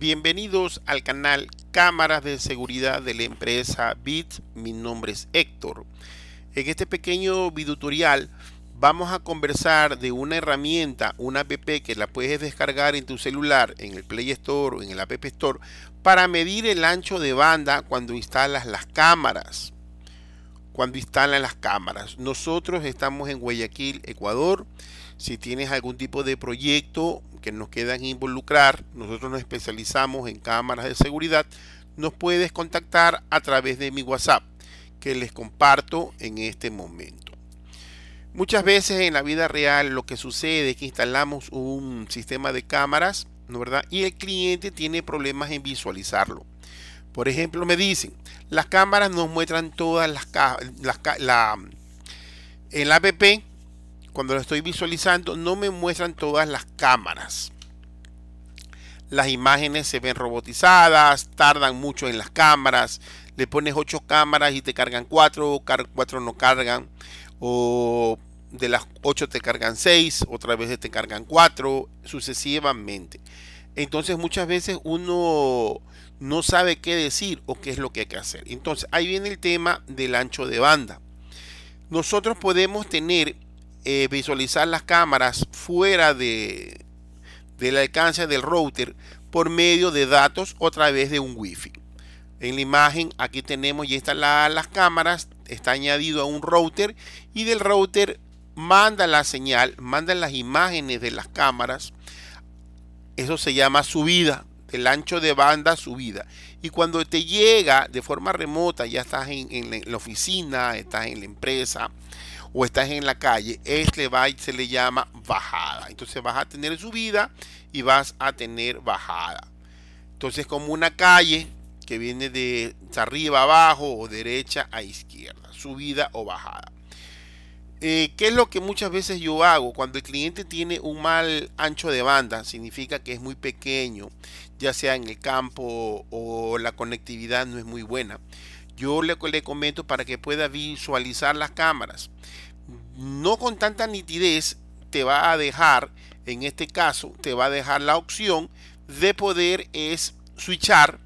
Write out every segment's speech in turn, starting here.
Bienvenidos al canal Cámaras de Seguridad de la empresa BIT. Mi nombre es Héctor. En este pequeño tutorial vamos a conversar de una herramienta, una app que la puedes descargar en tu celular, en el Play Store o en el App Store, para medir el ancho de banda cuando instalas las cámaras. Cuando instalan las cámaras. Nosotros estamos en Guayaquil, Ecuador. Si tienes algún tipo de proyecto que nos quedan involucrar, nosotros nos especializamos en cámaras de seguridad, nos puedes contactar a través de mi WhatsApp que les comparto en este momento. Muchas veces en la vida real lo que sucede es que instalamos un sistema de cámaras, ¿no verdad? Y el cliente tiene problemas en visualizarlo. Por ejemplo, me dicen, las cámaras nos muestran todas las, Las en la app cuando lo estoy visualizando, no me muestran todas las cámaras. Las imágenes se ven robotizadas, tardan mucho en las cámaras. Le pones ocho cámaras y te cargan cuatro, cuatro no cargan. O de las 8 te cargan seis, otra vez te cargan 4, sucesivamente. Entonces muchas veces uno no sabe qué decir o qué es lo que hay que hacer. Entonces ahí viene el tema del ancho de banda. Nosotros podemos tener eh, visualizar las cámaras fuera de, del alcance del router por medio de datos o a través de un wifi. En la imagen aquí tenemos ya instaladas las cámaras, está añadido a un router y del router manda la señal, manda las imágenes de las cámaras. Eso se llama subida, el ancho de banda subida. Y cuando te llega de forma remota, ya estás en, en la oficina, estás en la empresa o estás en la calle, este byte se le llama bajada. Entonces vas a tener subida y vas a tener bajada. Entonces como una calle que viene de arriba abajo o derecha a izquierda, subida o bajada. Eh, ¿Qué es lo que muchas veces yo hago? Cuando el cliente tiene un mal ancho de banda, significa que es muy pequeño, ya sea en el campo o la conectividad no es muy buena. Yo le, le comento para que pueda visualizar las cámaras no con tanta nitidez te va a dejar, en este caso, te va a dejar la opción de poder es switchar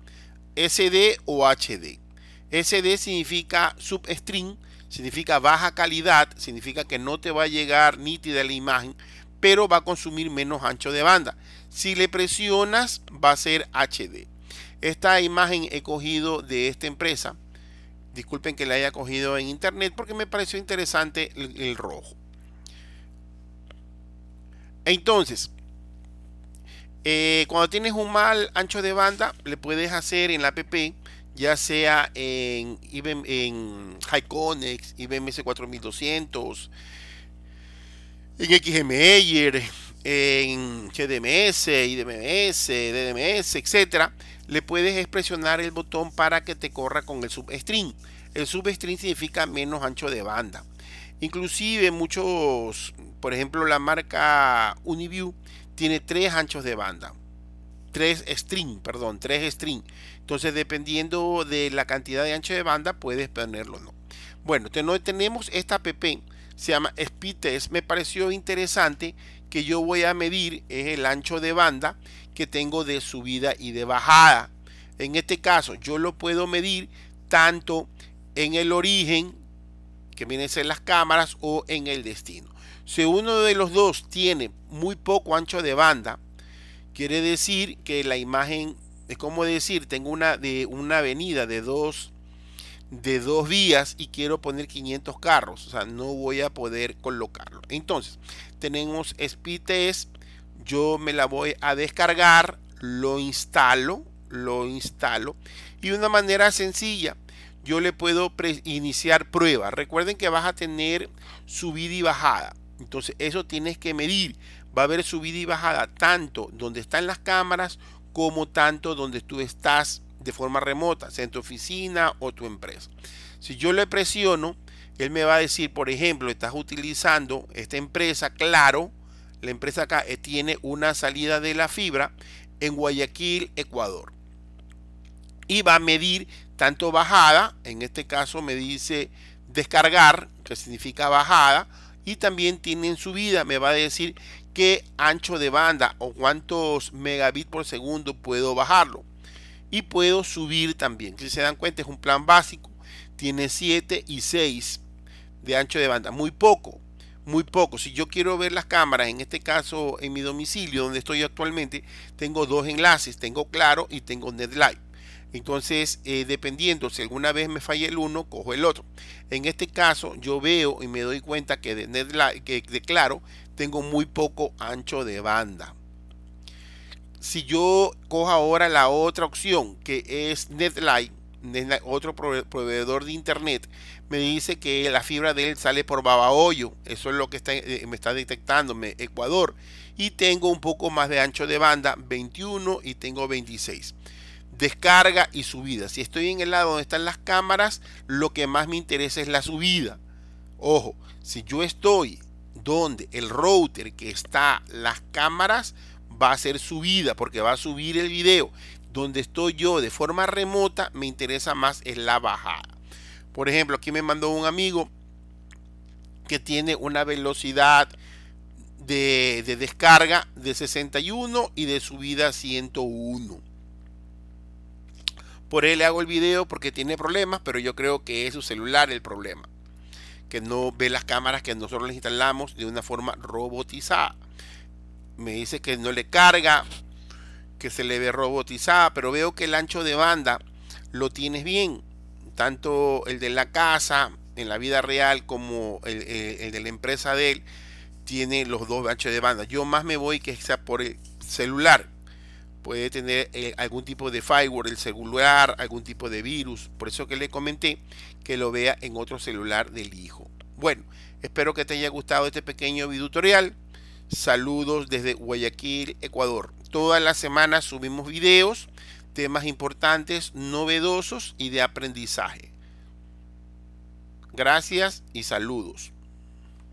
SD o HD. SD significa substream, significa baja calidad, significa que no te va a llegar nítida la imagen, pero va a consumir menos ancho de banda. Si le presionas, va a ser HD. Esta imagen he cogido de esta empresa Disculpen que le haya cogido en internet porque me pareció interesante el, rojo. Entonces, eh, cuando tienes un mal ancho de banda, le puedes hacer en la app, ya sea en, en Hyconex, IBM 4200 en XMayer, en HDMS, IDMS, DDMS, etcétera, le puedes presionar el botón para que te corra con el substring. El substring significa menos ancho de banda. Inclusive muchos, por ejemplo, la marca Uniview tiene tres anchos de banda. Tres string, perdón, tres string. Entonces, dependiendo de la cantidad de ancho de banda, puedes ponerlo o no. Bueno, tenemos esta app, se llama Spites. Me pareció interesante que yo voy a medir es el ancho de banda que tengo de subida y de bajada. En este caso yo lo puedo medir tanto en el origen, que vienen a ser las cámaras, o en el destino. Si uno de los dos tiene muy poco ancho de banda, quiere decir que la imagen, es como decir, tengo una, de una avenida de dos de dos días y quiero poner 500 carros. O sea, no voy a poder colocarlo. Entonces, tenemos Speed Yo me la voy a descargar, lo instalo, lo instalo. Y una manera sencilla, yo le puedo iniciar prueba. Recuerden que vas a tener subida y bajada. Entonces, eso tienes que medir. Va a haber subida y bajada tanto donde están las cámaras como tanto donde tú estás de forma remota, sea en tu oficina o tu empresa. Si yo le presiono, él me va a decir, por ejemplo, estás utilizando esta empresa, claro, la empresa acá eh, tiene una salida de la fibra en Guayaquil, Ecuador. Y va a medir tanto bajada, en este caso me dice descargar, que significa bajada, y también tiene en subida, me va a decir qué ancho de banda o cuántos megabits por segundo puedo bajarlo y puedo subir también. Si se dan cuenta es un plan básico, tiene 7 y 6 de ancho de banda, muy poco, muy poco. Si yo quiero ver las cámaras, en este caso en mi domicilio donde estoy actualmente, tengo dos enlaces, tengo Claro y tengo light Entonces, eh, dependiendo, si alguna vez me falla el uno, cojo el otro. En este caso, yo veo y me doy cuenta que de, que de Claro tengo muy poco ancho de banda. Si yo cojo ahora la otra opción, que es NetLight, otro proveedor de internet, me dice que la fibra de él sale por Babahoyo. Eso es lo que eh, me está detectando Ecuador. Y tengo un poco más de ancho de banda, 21 y tengo 26 descarga y subida. Si estoy en el lado donde están las cámaras, lo que más me interesa es la subida. Ojo, si yo estoy donde el router que está las cámaras, va a ser subida porque va a subir el video. Donde estoy yo de forma remota me interesa más es la bajada. Por ejemplo, aquí me mandó un amigo que tiene una velocidad de, descarga de 61 y de subida 101. Por él le hago el video porque tiene problemas, pero yo creo que es su celular el problema. Que no ve las cámaras que nosotros le instalamos de una forma robotizada me dice que no le carga, que se le ve robotizada, pero veo que el ancho de banda lo tienes bien, tanto el de la casa en la vida real como el, de la empresa de él tiene los dos anchos de banda. Yo más me voy que sea por el celular. Puede tener eh, algún tipo de firewall el celular, algún tipo de virus. Por eso que le comenté que lo vea en otro celular del hijo. Bueno, espero que te haya gustado este pequeño video tutorial. Saludos desde Guayaquil, Ecuador. Todas las semanas subimos videos, temas importantes, novedosos y de aprendizaje. Gracias y saludos.